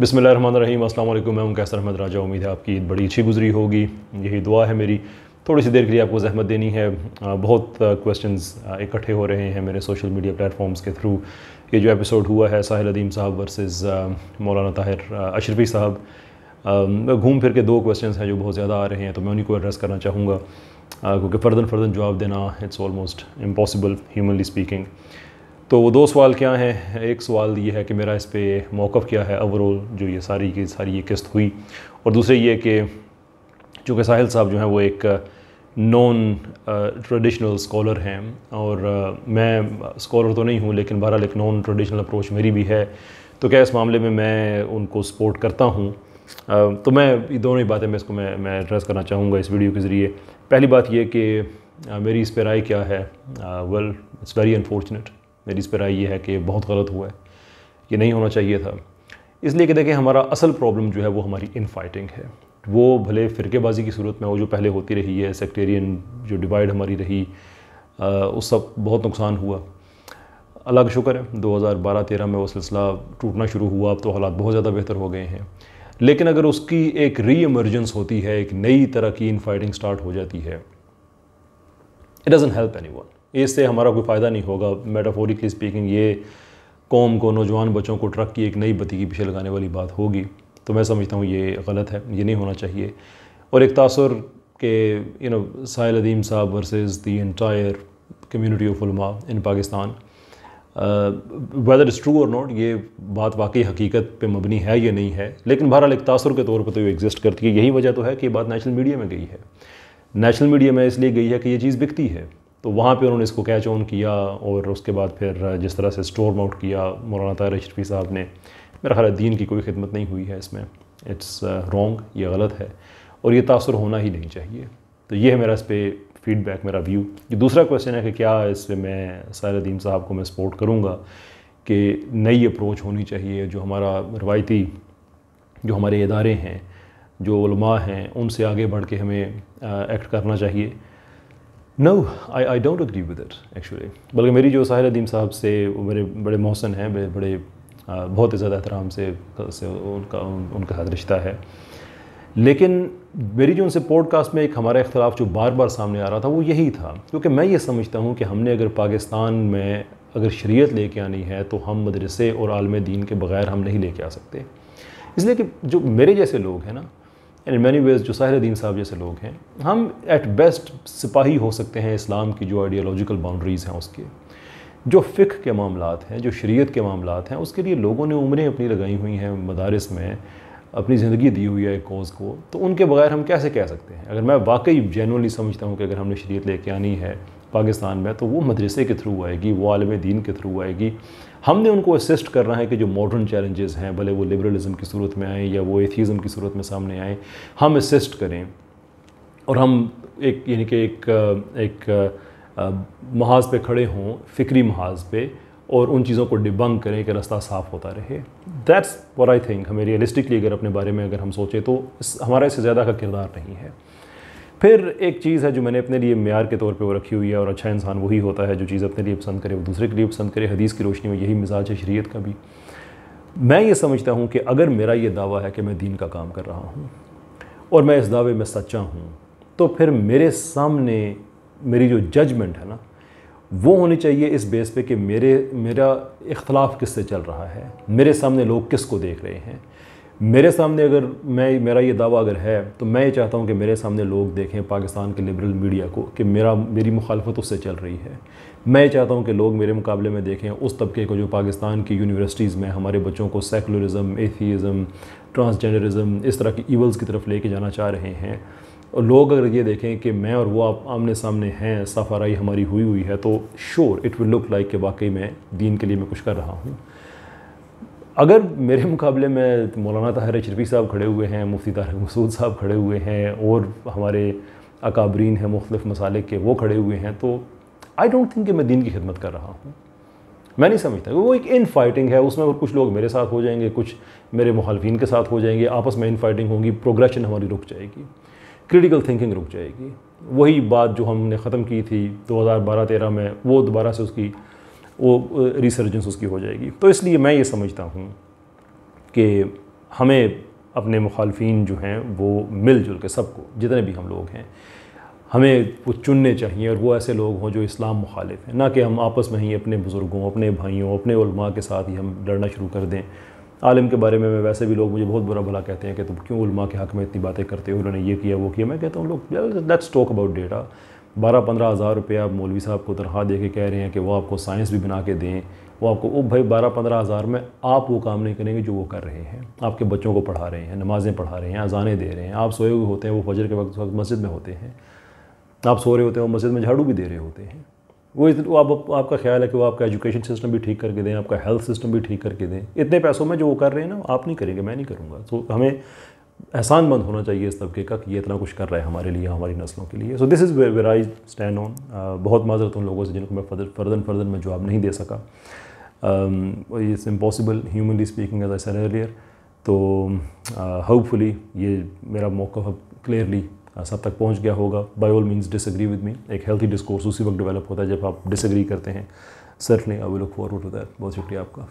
बिसमिल रहीम अस्सलाम मैं हूं कैसर अहमद राजा उम्मीद है आपकी ईद बड़ी अच्छी गुजरी होगी यही दुआ है मेरी थोड़ी सी देर के लिए आपको जहमत देनी है बहुत क्वेश्चंस इकट्ठे हो रहे हैं मेरे सोशल मीडिया प्लेटफॉर्म्स के थ्रू ये जो एपिसोड हुआ है साहिल अदीम साहब वर्सेस मौलाना ताहिर अशरफी साहब घूम फिर के दो क्वेश्चंस हैं जो बहुत ज़्यादा आ रहे हैं तो मैं उन्हीं को एड्रेस करना चाहूँगा क्योंकि फ़र्दन फ़र्दन जवाब देना it's almost impossible humanly speaking तो वो दो सवाल क्या हैं एक सवाल ये है कि मेरा इस पर मौक़ क्या है ओवरऑल जो ये सारी की सारी ये किस्त हुई और दूसरे ये कि चूँकि साहिल साहब जो हैं वो एक नॉन ट्रेडिशनल स्कॉलर हैं और आ, मैं स्कॉलर तो नहीं हूँ लेकिन बहरहाल एक नॉन ट्रेडिशनल अप्रोच मेरी भी है तो क्या इस मामले में मैं उनको सपोर्ट करता हूँ तो मैं ये दोनों ही बातें मैं इसको मैं मैं एड्रेस करना चाहूँगा इस वीडियो के ज़रिए पहली बात यह कि मेरी इस पर राय क्या है वेल इट्स वेरी अनफॉर्चुनेट मेरी इस पर राय ये है कि बहुत गलत हुआ है ये नहीं होना चाहिए था इसलिए कि देखें हमारा असल प्रॉब्लम जो है वो हमारी इन फाइटिंग है वो भले फ़िरकेबाजी की सूरत में वो जो पहले होती रही है सेक्टेरियन जो डिवाइड हमारी रही आ, उस सब बहुत नुकसान हुआ अलग शुक्र है 2012-13 में वो सिलसिला टूटना शुरू हुआ अब तो हालात बहुत ज़्यादा बेहतर हो गए हैं लेकिन अगर उसकी एक री एमरजेंस होती है एक नई तरह की इन फाइटिंग स्टार्ट हो जाती है it doesn't help anyone इससे हमारा कोई फ़ायदा नहीं होगा मेटाफोरिकली स्पीकिंग ये कौम को नौजवान बच्चों को ट्रक की एक नई बत्ती की पीछे लगाने वाली बात होगी तो मैं समझता हूँ ये गलत है ये नहीं होना चाहिए और एक तासर के यू नो साहिल अदीम साहब versus the entire community of उलमा in Pakistan whether is true और नॉट ये बात वाकई हकीकत पे मबनी है या नहीं है लेकिन बहरहाल एक तासर के तौर पर तो ये एग्जिस्ट करती है यही वजह तो है कि ये बात नेशनल मीडिया में गई है नेशनल मीडिया में इसलिए गई है कि ये चीज़ बिकती है तो वहाँ पे उन्होंने इसको कैच ऑन किया और उसके बाद फिर जिस तरह से स्टोर आउट किया मौलाना तार शफी साहब ने मेरा ख्याल दीन की कोई खिदमत नहीं हुई है इसमें इट्स रॉन्ग uh, ये गलत है और ये तासर होना ही नहीं चाहिए तो ये है मेरा इस पर फीडबैक मेरा व्यू ये दूसरा क्वेश्चन है कि क्या इस पर मैं सारे दीन साहब को मैं सपोर्ट करूँगा कि नई अप्रोच होनी चाहिए जो हमारा रवायती जो हमारे इदारे हैं जो हैं उनसे आगे बढ़ के हमें एक्ट uh, करना चाहिए no I I don't agree with it actually बल्कि मेरी जो साहिर अदीम साहब से वो मेरे बड़े मोहसन हैं बड़े बड़े बहुत ही ज़्यादा एहतराम से, से उनका उन, उनका साथ रिश्ता है लेकिन मेरी जो उनसे पॉडकास्ट में एक हमारा इख्तलाफ जो बार बार सामने आ रहा था वो यही था क्योंकि मैं ये समझता हूँ कि हमने अगर पाकिस्तान में अगर शरीयत लेके आनी है तो हम मदरसे और आलम दीन के बग़ैर हम नहीं लेके आ सकते इसलिए कि जो मेरे जैसे लोग हैं ना एंड इन मैनी वेज जो साहिरुद्दीन साहब जैसे लोग हैं हम एट बेस्ट सिपाही हो सकते हैं इस्लाम की जो आइडियोलॉजिकल बाउंड्रीज़ हैं उसके जो फ़िक्र के मामला हैं जो शरीत के मामला हैं उसके लिए लोगों ने उम्रें अपनी लगाई हुई हैं मदारस में अपनी ज़िंदगी दी हुई है कोज़ को तो उनके बगैर हम कैसे कह सकते हैं अगर मैं वाकई जेनवनली समझता हूँ कि अगर हमने शरीत लेके आनी है पाकिस्तान में तो वो मदरसे के थ्रू आएगी वो आलम दीन के थ्रू आएगी हमने उनको असिस्ट करना है कि जो मॉडर्न चैलेंजेस हैं भले वो लिबरलिज़म की सूरत में आएँ या वो एथीज़म की सूरत में सामने आएँ हम असिस्ट करें और हम एक यानी कि एक एक, महाज पे खड़े हों फ़िक्री महाज पे और उन चीज़ों को डिबंग करें कि रास्ता साफ होता रहे दैट्स वर आई थिंक हमें रियलिस्टिकली अगर अपने बारे में अगर हम सोचें तो हमारा इससे ज़्यादा का किरदार नहीं है फिर एक चीज़ है जो मैंने अपने लिए मैार के तौर पर वो रखी हुई है और अच्छा इंसान वही होता है जो चीज़ अपने लिए पसंद करे वो दूसरे के लिए पसंद करे हदीस की रोशनी में यही मिजाज है शरीत का भी मैं ये समझता हूँ कि अगर मेरा ये दावा है कि मैं दीन का काम कर रहा हूँ और मैं इस दावे में सच्चा हूँ तो फिर मेरे सामने मेरी जो जजमेंट है ना वो होनी चाहिए इस बेस पे कि मेरे मेरा इख्तलाफ किससे चल रहा है मेरे सामने लोग किस को देख रहे हैं मेरे सामने अगर मैं मेरा ये दावा अगर है तो मैं ये चाहता हूँ कि मेरे सामने लोग देखें पाकिस्तान के लिबरल मीडिया को कि मेरा मेरी मुखालफत उससे चल रही है मैं ये चाहता हूँ कि लोग मेरे मुकाबले में देखें उस तबके को जो पाकिस्तान की यूनिवर्सिटीज़ में हमारे बच्चों को सेकुलरिज़म एथीज़म ट्रांसजेंडरिज़म इस तरह की ईवल्स की तरफ लेके जाना चाह रहे हैं और लोग अगर ये देखें कि मैं और वो आप आमने सामने हैं सफ़ाराई हमारी हुई हुई है तो sure it will look like कि वाकई मैं दीन के लिए मैं कुछ कर रहा हूँ अगर मेरे मुकाबले में मौलाना ताहिर शरफी साहब खड़े हुए हैं मुफ्ती तार मसूद साहब खड़े हुए हैं और हमारे अकाबरीन हैं मुख्तफ मसाले के वो खड़े हुए हैं तो आई डोंट थिंक कि मैं दीन की खिदमत कर रहा हूँ मैं नहीं समझता वो एक इन फाइटिंग है उसमें और कुछ लोग मेरे साथ हो जाएंगे कुछ मेरे मुखालफी के साथ हो जाएंगे आपस में इन फाइटिंग होंगी प्रोग्रेशन हमारी रुक जाएगी क्रिटिकल थिंकिंग रुक जाएगी वही बात जो हमने ख़त्म की थी 2012-13 में वो दोबारा से उसकी वो रिसर्जेंस उसकी हो जाएगी तो इसलिए मैं ये समझता हूँ कि हमें अपने मुखालफी जो हैं वो मिलजुल के सबको जितने भी हम लोग हैं हमें वो चुनने चाहिए और वो ऐसे लोग हों जो इस्लाम मुखालिफ हैं ना कि हम आपस में ही अपने बुज़ुर्गों अपने भाइयों अपने उलमा के साथ ही हम लड़ना शुरू कर दें आलम के बारे में मैं वैसे भी लोग मुझे बहुत बुरा भला कहते हैं कि तुम क्यों उलमा के हक़ में इतनी बातें करते हो उन्होंने ये किया वो किया मैं कहता हूँ लोग लेट्स टॉक अबाउट डेटा बारह पंद्रह हज़ार रुपया मौलवी साहब को तनख्वाह दे के कह रहे हैं कि वो आपको साइंस भी बना के दें वो आपको ओ भाई बारह पंद्रह हज़ार में आप वो काम नहीं करेंगे जो वो कर रहे हैं आपके बच्चों को पढ़ा रहे हैं नमाज़ें पढ़ा रहे हैं अजानें दे रहे हैं आप सोए हुए होते हैं वो फजर के वक्त वक्त मस्जिद में होते हैं आप सो रहे होते हैं वो मस्जिद में झाड़ू भी दे रहे होते हैं वो इस वो आप, आपका ख्याल है कि वो आपका एजुकेशन सिस्टम भी ठीक करके दें आपका हेल्थ सिस्टम भी ठीक करके दें इतने पैसों में जो वो कर रहे हैं ना आप नहीं करेंगे मैं नहीं करूँगा तो हमें एहसान मंद होना चाहिए इस तबके का कि ये इतना कुछ कर रहा है हमारे लिए हमारी नस्लों के लिए so this is where I stand on बहुत माजरत उन लोगों से जिनको मैं फर्दन फर्दन में जवाब नहीं दे सका it's impossible humanly speaking as I said earlier तो होपफुली uh, ये मेरा मौका क्लियरली uh, सब तक पहुंच गया होगा by all means disagree with me एक हेल्थी डिस्कोर्स उसी वक्त डेवलप होता है जब आप डिसग्री करते हैं certainly I will look forward to that बहुत शुक्रिया आपका